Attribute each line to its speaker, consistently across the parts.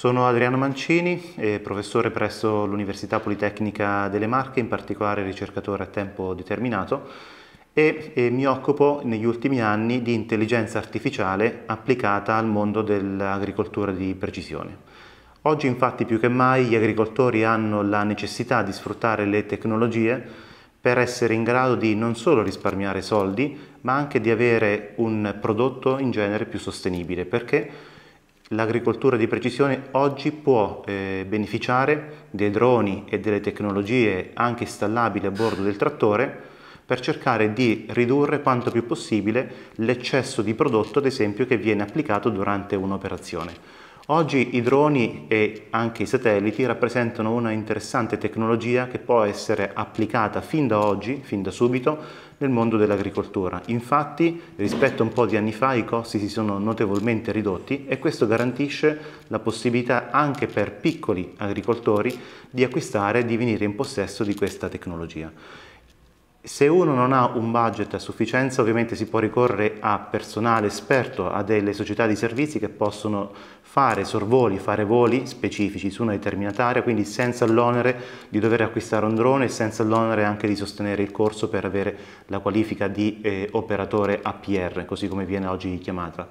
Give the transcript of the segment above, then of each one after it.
Speaker 1: Sono Adriano Mancini, eh, professore presso l'Università Politecnica delle Marche, in particolare ricercatore a tempo determinato e, e eh, mi occupo negli ultimi anni di intelligenza artificiale applicata al mondo dell'agricoltura di precisione. Oggi infatti più che mai gli agricoltori hanno la necessità di sfruttare le tecnologie per essere in grado di non solo risparmiare soldi, ma anche di avere un prodotto in genere più sostenibile, perché l'agricoltura di precisione oggi può eh, beneficiare dei droni e delle tecnologie anche installabili a bordo del trattore per cercare di ridurre quanto più possibile l'eccesso di prodotto, ad esempio, che viene applicato durante un'operazione. Oggi i droni e anche i satelliti rappresentano una interessante tecnologia che può essere applicata fin da oggi, fin da subito, nel mondo dell'agricoltura. Infatti rispetto a un po' di anni fa i costi si sono notevolmente ridotti e questo garantisce la possibilità anche per piccoli agricoltori di acquistare e di venire in possesso di questa tecnologia. Se uno non ha un budget a sufficienza, ovviamente si può ricorrere a personale esperto, a delle società di servizi che possono fare sorvoli, fare voli specifici su una determinata area, quindi senza l'onere di dover acquistare un drone e senza l'onere anche di sostenere il corso per avere la qualifica di eh, operatore APR, così come viene oggi chiamata.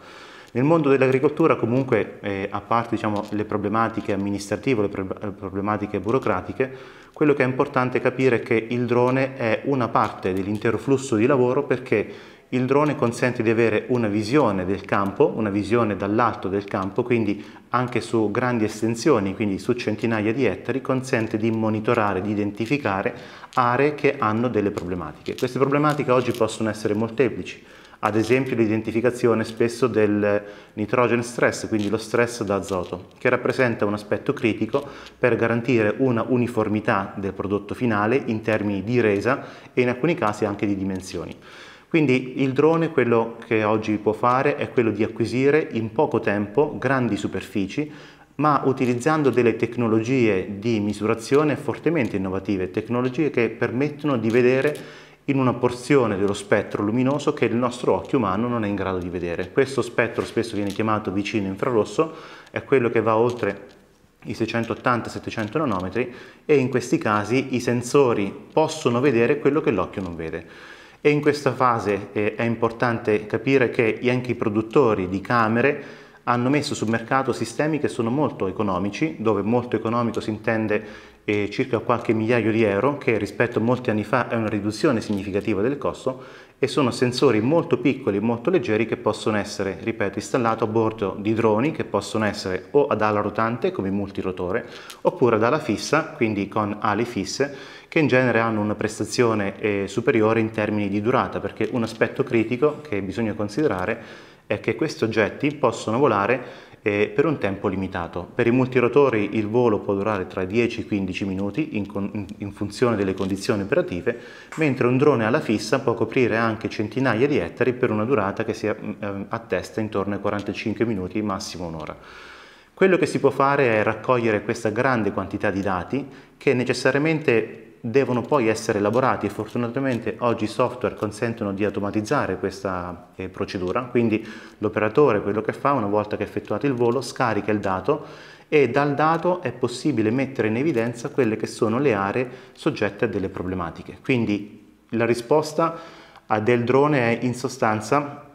Speaker 1: Nel mondo dell'agricoltura comunque, eh, a parte diciamo, le problematiche amministrative, le, eh, problematiche burocratiche, quello che è importante capire è che il drone è una parte dell'intero flusso di lavoro perché il drone consente di avere una visione del campo, una visione dall'alto del campo, quindi anche su grandi estensioni, quindi su centinaia di ettari, consente di monitorare, di identificare aree che hanno delle problematiche. Queste problematiche oggi possono essere molteplici, ad esempio l'identificazione spesso del nitrogen stress, quindi lo stress da azoto, che rappresenta un aspetto critico per garantire una uniformità del prodotto finale in termini di resa e in alcuni casi anche di dimensioni. Quindi il drone quello che oggi può fare è quello di acquisire in poco tempo grandi superfici ma utilizzando delle tecnologie di misurazione fortemente innovative, tecnologie che permettono di vedere in una porzione dello spettro luminoso che il nostro occhio umano non è in grado di vedere. Questo spettro spesso viene chiamato vicino infrarosso, è quello che va oltre i 680-700 nanometri e in questi casi i sensori possono vedere quello che l'occhio non vede. E in questa fase eh, è importante capire che anche i produttori di camere hanno messo sul mercato sistemi che sono molto economici, dove molto economico si intende eh, circa qualche migliaio di euro, che rispetto a molti anni fa è una riduzione significativa del costo, e sono sensori molto piccoli e molto leggeri che possono essere, ripeto, installati a bordo di droni che possono essere o ad ala rotante come multirotore oppure ad ala fissa, quindi con ali fisse, che in genere hanno una prestazione eh, superiore in termini di durata, perché un aspetto critico che bisogna considerare è che questi oggetti possono volare eh, per un tempo limitato. Per i multirotori il volo può durare tra 10 e 15 minuti in, in, funzione delle condizioni operative, mentre un drone alla fissa può coprire anche centinaia di ettari per una durata che si mm, eh, attesta intorno ai 45 minuti, massimo un'ora. Quello che si può fare è raccogliere questa grande quantità di dati che necessariamente devono poi essere elaborati e fortunatamente oggi i software consentono di automatizzare questa eh, procedura, quindi l'operatore quello che fa una volta che ha effettuato il volo scarica il dato e dal dato è possibile mettere in evidenza quelle che sono le aree soggette a delle problematiche. Quindi la risposta del drone è in sostanza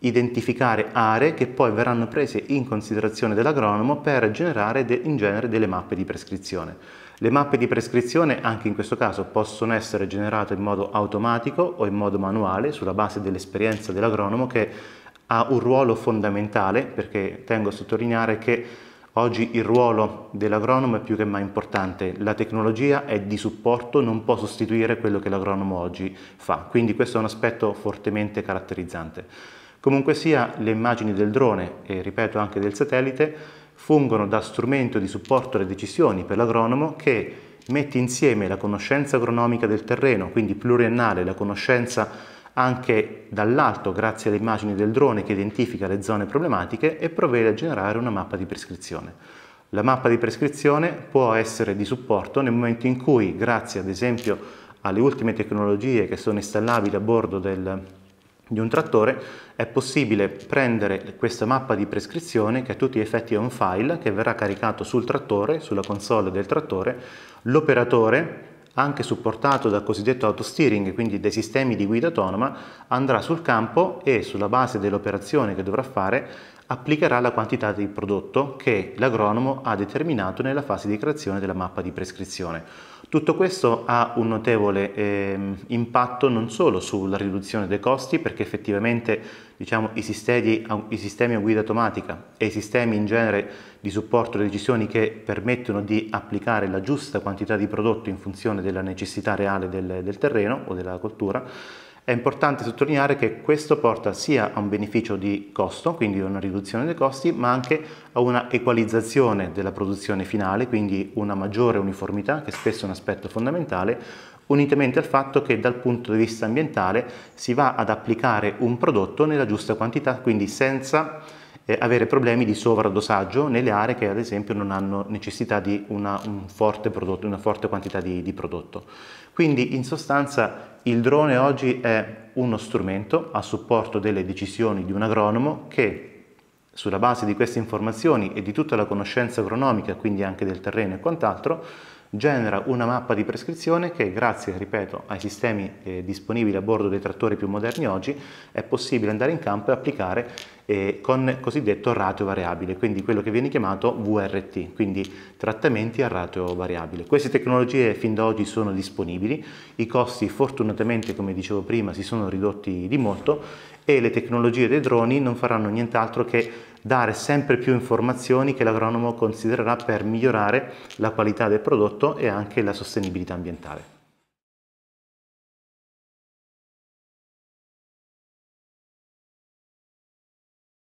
Speaker 1: identificare aree che poi verranno prese in considerazione dall'agronomo per generare in genere delle mappe di prescrizione. Le mappe di prescrizione anche in questo caso possono essere generate in modo automatico o in modo manuale sulla base dell'esperienza dell'agronomo che ha un ruolo fondamentale perché tengo a sottolineare che Oggi il ruolo dell'agronomo è più che mai importante, la tecnologia è di supporto, non può sostituire quello che l'agronomo oggi fa, quindi questo è un aspetto fortemente caratterizzante. Comunque sia, le immagini del drone e ripeto anche del satellite fungono da strumento di supporto alle decisioni per l'agronomo che mette insieme la conoscenza agronomica del terreno, quindi pluriennale, la conoscenza anche dall'alto grazie alle immagini del drone che identifica le zone problematiche e provvede a generare una mappa di prescrizione. La mappa di prescrizione può essere di supporto nel momento in cui, grazie ad esempio alle ultime tecnologie che sono installabili a bordo del, di un trattore è possibile prendere questa mappa di prescrizione che a tutti gli effetti è un file che verrà caricato sul trattore, sulla console del trattore, l'operatore anche supportato dal cosiddetto autosteering, quindi dei sistemi di guida autonoma, andrà sul campo e sulla base dell'operazione che dovrà fare applicherà la quantità di prodotto che l'agronomo ha determinato nella fase di creazione della mappa di prescrizione. Tutto questo ha un notevole eh, impatto non solo sulla riduzione dei costi, perché effettivamente diciamo, i, sistemi, i, sistemi, a guida automatica e i sistemi in genere di supporto alle decisioni che permettono di applicare la giusta quantità di prodotto in funzione della necessità reale del, del terreno o della coltura, è importante sottolineare che questo porta sia a un beneficio di costo, quindi una riduzione dei costi, ma anche a una equalizzazione della produzione finale, quindi una maggiore uniformità, che è spesso è un aspetto fondamentale, unitamente al fatto che dal punto di vista ambientale si va ad applicare un prodotto nella giusta quantità, quindi senza eh, avere problemi di sovradosaggio nelle aree che ad esempio non hanno necessità di una, un forte prodotto, una forte quantità di, di prodotto. Quindi in sostanza il drone oggi è uno strumento a supporto delle decisioni di un agronomo che sulla base di queste informazioni e di tutta la conoscenza agronomica, quindi anche del terreno e quant'altro, genera una mappa di prescrizione che grazie, ripeto, ai sistemi eh, disponibili a bordo dei trattori più moderni oggi è possibile andare in campo e applicare eh, con cosiddetto ratio variabile, quindi quello che viene chiamato VRT, quindi trattamenti a ratio variabile. Queste tecnologie fin da oggi sono disponibili, i costi fortunatamente, come dicevo prima, si sono ridotti di molto e le tecnologie dei droni non faranno nient'altro che dare sempre più informazioni che l'agronomo considererà per migliorare la qualità del prodotto e anche la sostenibilità ambientale.